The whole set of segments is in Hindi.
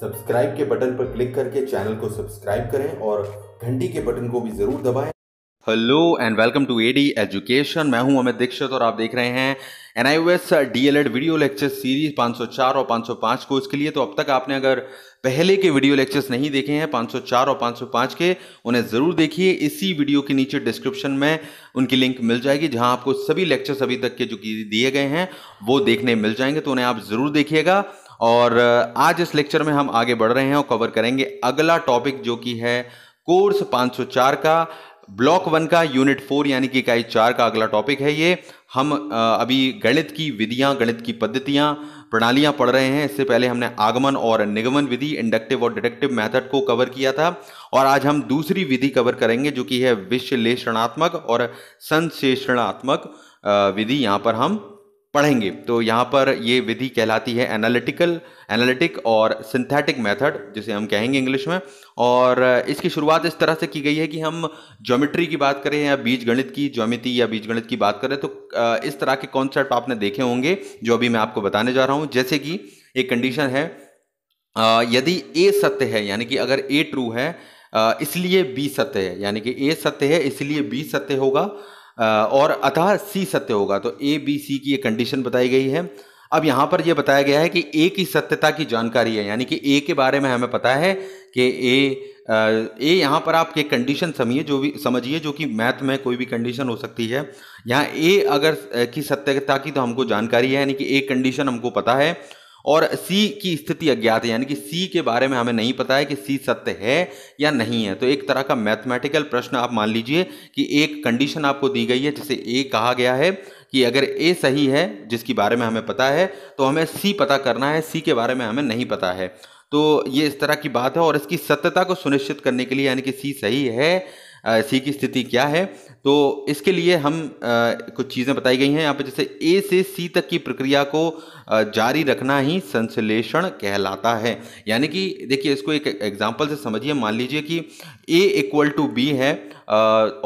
सब्सक्राइब के बटन पर क्लिक करके चैनल को सब्सक्राइब करें और घंटी के बटन को भी जरूर दबाएं hello and welcome to AD education मैं हूं अमित दीक्षित और आप देख रहे हैं N I S DElEd video lecture series 504 और 505 को इसके लिए तो अब तक आपने अगर पहले के वीडियो लेक्चर्स नहीं देखे हैं 504 और 505 के उन्हें ज़रूर देखिए इसी वीडियो के नीचे डिस्क्रिप्शन में उनकी लिंक मिल जाएगी जहां आपको सभी लेक्चर्स अभी तक के जो दिए गए हैं वो देखने मिल जाएंगे तो उन्हें आप ज़रूर देखिएगा और आज इस लेक्चर में हम आगे बढ़ रहे हैं और कवर करेंगे अगला टॉपिक जो कि है कोर्स 504 का ब्लॉक वन का यूनिट फोर यानी कि इकाई चार का अगला टॉपिक है ये हम अभी गणित की विधियां गणित की पद्धतियां प्रणालियां पढ़ रहे हैं इससे पहले हमने आगमन और निगमन विधि इंडक्टिव और डिडक्टिव मेथड को कवर किया था और आज हम दूसरी विधि कवर करेंगे जो कि है विश्लेषणात्मक और संश्लेषणात्मक विधि यहाँ पर हम पढ़ेंगे तो यहाँ पर ये विधि कहलाती है एनालिटिकल एनालिटिक और सिंथेटिक मेथड जिसे हम कहेंगे इंग्लिश में और इसकी शुरुआत इस तरह से की गई है कि हम ज्योमेट्री की बात करें या बीज गणित की ज्योमिति या बीज गणित की बात करें तो इस तरह के कॉन्सेप्ट आपने देखे होंगे जो अभी मैं आपको बताने जा रहा हूँ जैसे कि एक कंडीशन है यदि ए सत्य है यानी कि अगर ए ट्रू है इसलिए बी सत्य है यानी कि ए सत्य है इसलिए बी सत्य होगा और अतः सी सत्य होगा तो ए बी सी की ये कंडीशन बताई गई है अब यहाँ पर यह बताया गया है कि ए की सत्यता की जानकारी है यानी कि ए के बारे में हमें पता है कि ए ए यहाँ पर आप एक कंडीशन समझिए जो भी समझिए जो कि मैथ में कोई भी कंडीशन हो सकती है यहाँ ए अगर की सत्यता की तो हमको जानकारी है यानी कि ए कंडीशन हमको पता है और सी की स्थिति अज्ञात है यानी कि सी के बारे में हमें नहीं पता है कि सी सत्य है या नहीं है तो एक तरह का मैथमेटिकल प्रश्न आप मान लीजिए कि एक कंडीशन आपको दी गई है जिसे ए कहा गया है कि अगर ए सही है जिसकी बारे में हमें पता है तो हमें सी पता करना है सी के बारे में हमें नहीं पता है तो ये इस तरह की बात है और इसकी सत्यता को सुनिश्चित करने के लिए यानी कि सी सही है सी की स्थिति क्या है तो इसके लिए हम आ, कुछ चीज़ें बताई गई हैं यहाँ पे जैसे ए से सी तक की प्रक्रिया को आ, जारी रखना ही संश्लेषण कहलाता है यानी कि देखिए इसको एक एग्जांपल से समझिए मान लीजिए कि ए इक्वल टू बी है आ,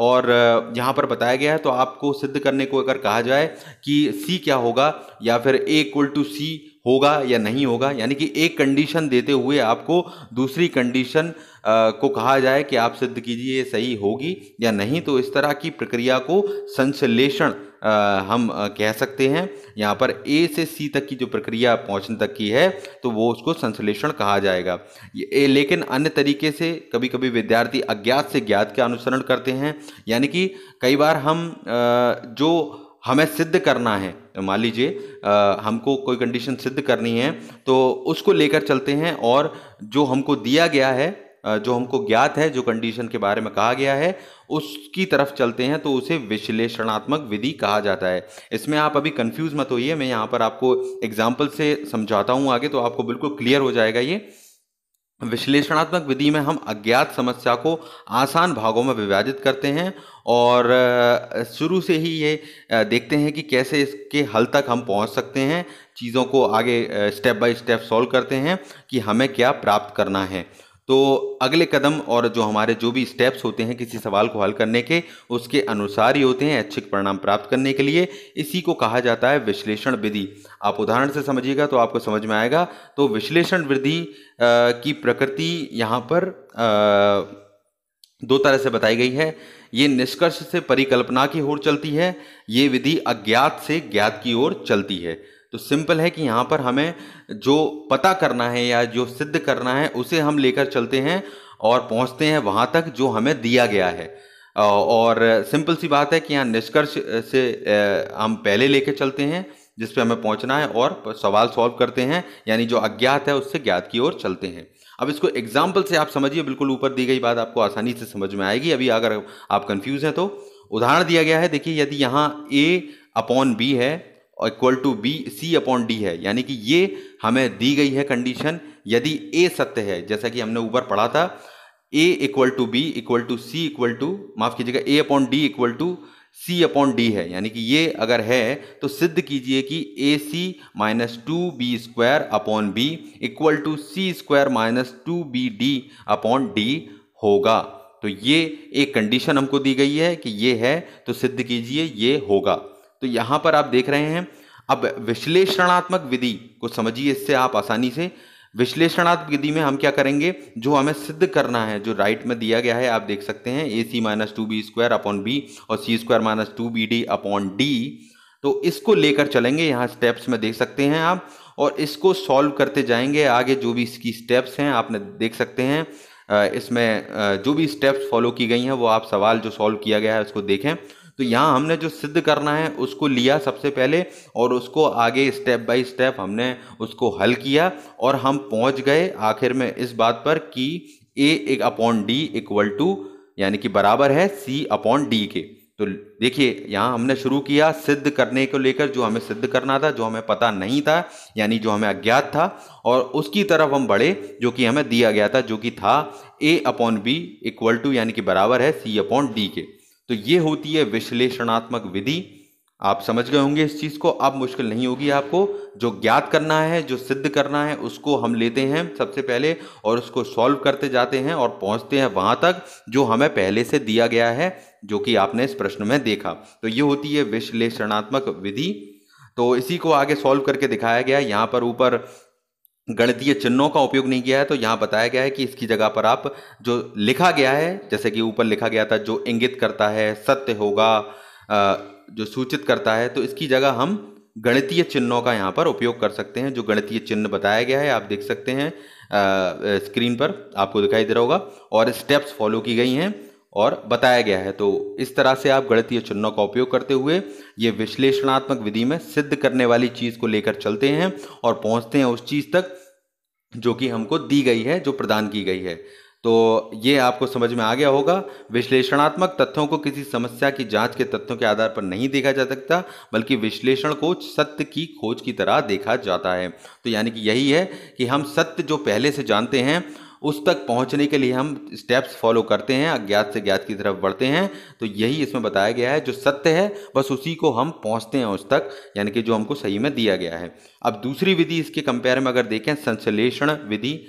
और यहाँ पर बताया गया है तो आपको सिद्ध करने को अगर कहा जाए कि सी क्या होगा या फिर ए इक्वल टू सी होगा या नहीं होगा यानी कि एक कंडीशन देते हुए आपको दूसरी कंडीशन को कहा जाए कि आप सिद्ध कीजिए सही होगी या नहीं तो इस तरह की प्रक्रिया को संश्लेषण हम कह सकते हैं यहाँ पर ए से सी तक की जो प्रक्रिया पहुँचने तक की है तो वो उसको संश्लेषण कहा जाएगा ये लेकिन अन्य तरीके से कभी कभी विद्यार्थी अज्ञात से ज्ञात का अनुसरण करते हैं यानी कि कई बार हम जो हमें सिद्ध करना है मान लीजिए हमको कोई कंडीशन सिद्ध करनी है तो उसको लेकर चलते हैं और जो हमको दिया गया है जो हमको ज्ञात है जो कंडीशन के बारे में कहा गया है उसकी तरफ चलते हैं तो उसे विश्लेषणात्मक विधि कहा जाता है इसमें आप अभी कंफ्यूज मत होइए मैं यहाँ पर आपको एग्जाम्पल से समझाता हूँ आगे तो आपको बिल्कुल क्लियर हो जाएगा ये विश्लेषणात्मक विधि में हम अज्ञात समस्या को आसान भागों में विभाजित करते हैं और शुरू से ही ये देखते हैं कि कैसे इसके हल तक हम पहुंच सकते हैं चीज़ों को आगे स्टेप बाय स्टेप सॉल्व करते हैं कि हमें क्या प्राप्त करना है तो अगले कदम और जो हमारे जो भी स्टेप्स होते हैं किसी सवाल को हल करने के उसके अनुसार ही होते हैं ऐच्छिक परिणाम प्राप्त करने के लिए इसी को कहा जाता है विश्लेषण विधि आप उदाहरण से समझिएगा तो आपको समझ में आएगा तो विश्लेषण विधि की प्रकृति यहाँ पर आ, दो तरह से बताई गई है ये निष्कर्ष से परिकल्पना की ओर चलती है ये विधि अज्ञात से ज्ञात की ओर चलती है तो सिंपल है कि यहाँ पर हमें जो पता करना है या जो सिद्ध करना है उसे हम लेकर चलते हैं और पहुँचते हैं वहाँ तक जो हमें दिया गया है और सिंपल सी बात है कि यहाँ निष्कर्ष से हम पहले लेके चलते हैं जिस पे हमें पहुँचना है और सवाल सॉल्व करते हैं यानी जो अज्ञात है उससे ज्ञात की ओर चलते हैं अब इसको एग्जाम्पल से आप समझिए बिल्कुल ऊपर दी गई बात आपको आसानी से समझ में आएगी अभी अगर आप कंफ्यूज हैं तो उदाहरण दिया गया है देखिए यदि यहाँ ए अपॉन बी है equal to B C upon D है यानी कि ये हमें दी गई है कंडीशन यदि ए सत्य है जैसा कि हमने ऊपर पढ़ा था A equal to B equal to C equal to माफ़ कीजिएगा A upon D equal to C upon D है यानी कि ये अगर है तो सिद्ध कीजिए कि A C minus two B square upon B equal to C square minus two B D upon D होगा तो ये एक कंडीशन हमको दी गई है कि ये है तो सिद्ध कीजिए ये होगा तो यहाँ पर आप देख रहे हैं अब विश्लेषणात्मक विधि को समझिए इससे आप आसानी से विश्लेषणात्मक विधि में हम क्या करेंगे जो हमें सिद्ध करना है जो राइट में दिया गया है आप देख सकते हैं A C minus two B square upon B और C square minus two B D upon D तो इसको लेकर चलेंगे यहाँ स्टेप्स में देख सकते हैं आप और इसको सॉल्व करते जाएंगे आगे जो भी इसकी स्टेप्स हैं आपने देख सकते हैं इसमें जो भी स्टेप्स फॉलो की गई हैं वो आप सवाल जो सॉल्व किया गया है उसको देखें तो यहाँ हमने जो सिद्ध करना है उसको लिया सबसे पहले और उसको आगे स्टेप बाय स्टेप हमने उसको हल किया और हम पहुँच गए आखिर में इस बात पर कि ए एक अपॉन डी इक्वल टू यानी कि बराबर है सी अपॉन डी के तो देखिए यहाँ हमने शुरू किया सिद्ध करने को लेकर जो हमें सिद्ध करना था जो हमें पता नहीं था यानी जो हमें अज्ञात था और उसकी तरफ हम बढ़े जो कि हमें दिया गया था जो कि था A upon B equal to यानी कि बराबर है सी अपॉन डी के तो ये होती है विश्लेषणात्मक विधि आप समझ गए होंगे इस चीज़ को अब मुश्किल नहीं होगी आपको जो ज्ञात करना है जो सिद्ध करना है उसको हम लेते हैं सबसे पहले और उसको सॉल्व करते जाते हैं और पहुंचते हैं वहां तक जो हमें पहले से दिया गया है जो कि आपने इस प्रश्न में देखा तो ये होती है विश्लेषणात्मक विधि तो इसी को आगे सॉल्व करके दिखाया गया यहाँ पर ऊपर गणितीय चिन्हों का उपयोग नहीं किया है तो यहाँ बताया गया है कि इसकी जगह पर आप जो लिखा गया है जैसे कि ऊपर लिखा गया था जो इंगित करता है सत्य होगा जो सूचित करता है तो इसकी जगह हम गणितीय चिन्हों का यहाँ पर उपयोग कर सकते हैं जो गणितीय चिन्ह बताया गया है आप देख सकते हैं स्क्रीन पर आपको दिखाई दे रहा होगा और स्टेप्स फॉलो की गई हैं और बताया गया है तो इस तरह से आप गणितीय चिन्हों का उपयोग करते हुए ये विश्लेषणात्मक विधि में सिद्ध करने वाली चीज़ को लेकर चलते हैं और पहुंचते हैं उस चीज़ तक जो कि हमको दी गई है जो प्रदान की गई है तो ये आपको समझ में आ गया होगा विश्लेषणात्मक तथ्यों को किसी समस्या की जांच के तथ्यों के आधार पर नहीं देखा जा सकता बल्कि विश्लेषण को सत्य की खोज की तरह देखा जाता है तो यानी कि यही है कि हम सत्य जो पहले से जानते हैं उस तक पहुंचने के लिए हम स्टेप्स फॉलो करते हैं अज्ञात से ज्ञात की तरफ बढ़ते हैं तो यही इसमें बताया गया है जो सत्य है बस उसी को हम पहुंचते हैं उस तक यानी कि जो हमको सही में दिया गया है अब दूसरी विधि इसके कंपेयर में अगर देखें संश्लेषण विधि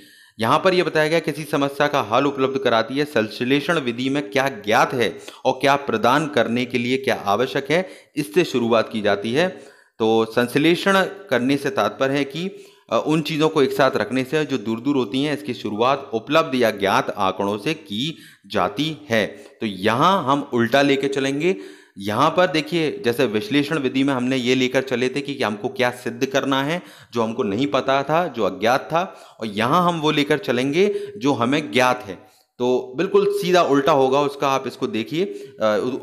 यहाँ पर यह बताया गया किसी समस्या का हल उपलब्ध कराती है संश्लेषण विधि में क्या ज्ञात है और क्या प्रदान करने के लिए क्या आवश्यक है इससे शुरुआत की जाती है तो संश्लेषण करने से तात्पर्य है कि उन चीज़ों को एक साथ रखने से जो दूर दूर होती हैं इसकी शुरुआत उपलब्ध या ज्ञात आंकड़ों से की जाती है तो यहाँ हम उल्टा लेके चलेंगे यहाँ पर देखिए जैसे विश्लेषण विधि में हमने ये लेकर चले थे कि, कि हमको क्या सिद्ध करना है जो हमको नहीं पता था जो अज्ञात था और यहाँ हम वो लेकर चलेंगे जो हमें ज्ञात है तो बिल्कुल सीधा उल्टा होगा उसका आप इसको देखिए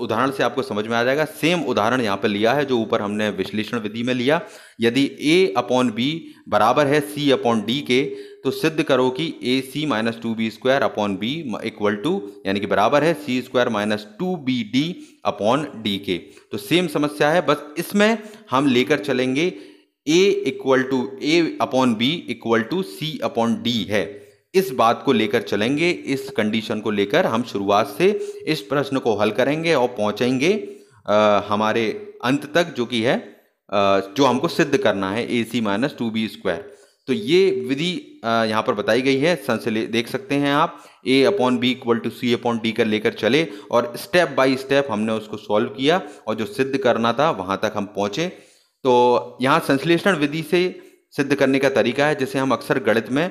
उदाहरण से आपको समझ में आ जाएगा सेम उदाहरण यहाँ पर लिया है जो ऊपर हमने विश्लेषण विधि में लिया यदि ए अपॉन बी बराबर है सी अपॉन डी के तो सिद्ध करो कि A C minus two B square upon B equal to यानी कि बराबर है C square minus two B D upon D के तो सेम समस्या है बस इसमें हम लेकर चलेंगे A equal to A upon B equal to C upon D है इस बात को लेकर चलेंगे इस कंडीशन को लेकर हम शुरुआत से इस प्रश्न को हल करेंगे और पहुंचेंगे आ, हमारे अंत तक जो कि है आ, जो हमको सिद्ध करना है A C minus two B square तो ये विधि यहाँ पर बताई गई है संसले देख सकते हैं आप A upon B equal to C upon D कर लेकर चले और स्टेप बाय स्टेप हमने उसको सॉल्व किया और जो सिद्ध करना था वहाँ तक हम पहुँचे तो यहाँ संश्लेषण विधि से सिद्ध करने का तरीका है जिसे हम अक्सर गणित में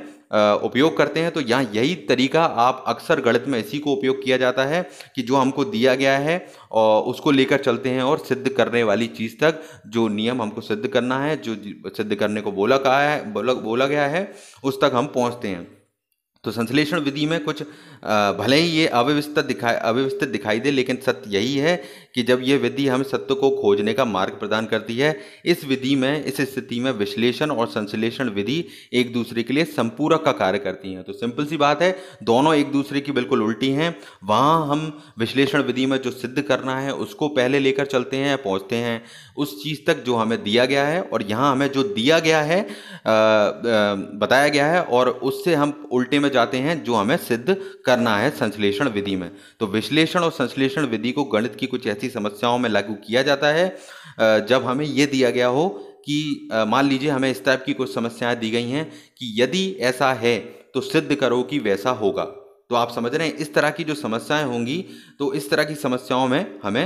उपयोग करते हैं तो यहाँ यही तरीका आप अक्सर गणित में इसी को उपयोग किया जाता है कि जो हमको दिया गया है और उसको लेकर चलते हैं और सिद्ध करने वाली चीज़ तक जो नियम हमको सिद्ध करना है जो सिद्ध करने को बोला कहा है बोला बोला गया है उस तक हम पहुँचते हैं तो संश्लेषण विधि में कुछ भले ही ये अव्यवस्थित दिखाई अव्यवस्थित दिखाई दे लेकिन सत्य यही है कि जब ये विधि हम सत्य को खोजने का मार्ग प्रदान करती है इस विधि में इस स्थिति में विश्लेषण और संश्लेषण विधि एक दूसरे के लिए संपूरक का कार्य करती हैं तो सिंपल सी बात है दोनों एक दूसरे की बिल्कुल उल्टी हैं वहाँ हम विश्लेषण विधि में जो सिद्ध करना है उसको पहले लेकर चलते हैं पहुँचते हैं उस चीज़ तक जो हमें दिया गया है और यहाँ हमें जो दिया गया है बताया गया है और उससे हम उल्टे में जाते हैं जो हमें सिद्ध करना है संश्लेषण विधि में तो विश्लेषण और संश्लेषण विधि को गणित की कुछ जैसी समस्याओं में लागू किया जाता है जब हमें ये दिया गया हो कि मान लीजिए हमें इस टाइप की कुछ समस्याएं दी गई हैं कि यदि ऐसा है तो सिद्ध करो कि वैसा होगा तो आप समझ रहे हैं इस तरह की जो समस्याएं होंगी तो इस तरह की समस्याओं में हमें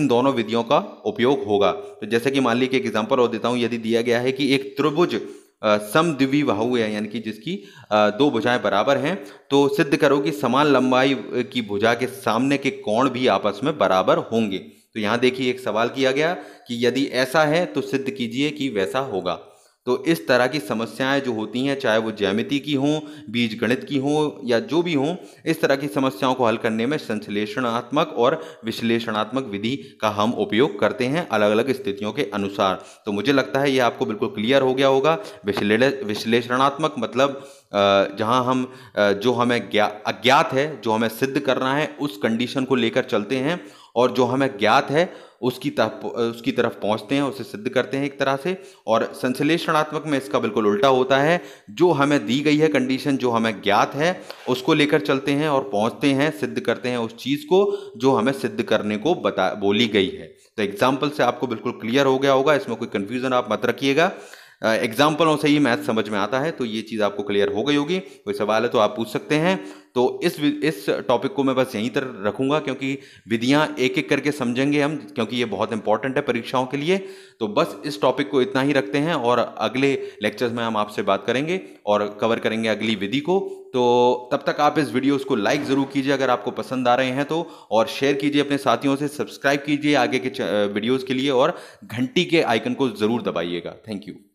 इन दोनों विधियों का उपयोग होगा तो जैसे कि मान लीजिए एक एग्जाम्पल और देता हूँ यदि दिया गया है कि एक त्रिभुज समद्विवी बाहु है यानी कि जिसकी दो भुजाएं बराबर हैं तो सिद्ध करो कि समान लंबाई की भुजा के सामने के कोण भी आपस में बराबर होंगे तो यहाँ देखिए एक सवाल किया गया कि यदि ऐसा है तो सिद्ध कीजिए कि वैसा होगा तो इस तरह की समस्याएं जो होती हैं चाहे वो ज्यामिति की हों बीज गणित की हों या जो भी हों इस तरह की समस्याओं को हल करने में संश्लेषणात्मक और विश्लेषणात्मक विधि का हम उपयोग करते हैं अलग अलग स्थितियों के अनुसार तो मुझे लगता है ये आपको बिल्कुल क्लियर हो गया होगा विश्लेषणात्मक मतलब जहाँ हम जो हमें अज्ञात है जो हमें सिद्ध करना है उस कंडीशन को लेकर चलते हैं और जो हमें ज्ञात है उसकी तरफ उसकी तरफ पहुंचते हैं उसे सिद्ध करते हैं एक तरह से और संश्लेषणात्मक में इसका बिल्कुल उल्टा होता है जो हमें दी गई है कंडीशन जो हमें ज्ञात है उसको लेकर चलते हैं और पहुंचते हैं सिद्ध करते हैं उस चीज़ को जो हमें सिद्ध करने को बता बोली गई है तो एग्जाम्पल से आपको बिल्कुल क्लियर हो गया होगा इसमें कोई कन्फ्यूज़न आप मत रखिएगा एग्जाम्पलों से ही मैथ समझ में आता है तो ये चीज़ आपको क्लियर हो गई होगी कोई सवाल है तो आप पूछ सकते हैं तो इस इस टॉपिक को मैं बस यहीं तरह रखूंगा क्योंकि विधियाँ एक एक करके समझेंगे हम क्योंकि ये बहुत इंपॉर्टेंट है परीक्षाओं के लिए तो बस इस टॉपिक को इतना ही रखते हैं और अगले लेक्चर्स में हम आपसे बात करेंगे और कवर करेंगे अगली विधि को तो तब तक आप इस वीडियोस को लाइक ज़रूर कीजिए अगर आपको पसंद आ रहे हैं तो और शेयर कीजिए अपने साथियों से सब्सक्राइब कीजिए आगे के वीडियोज़ के लिए और घंटी के आइकन को ज़रूर दबाइएगा थैंक यू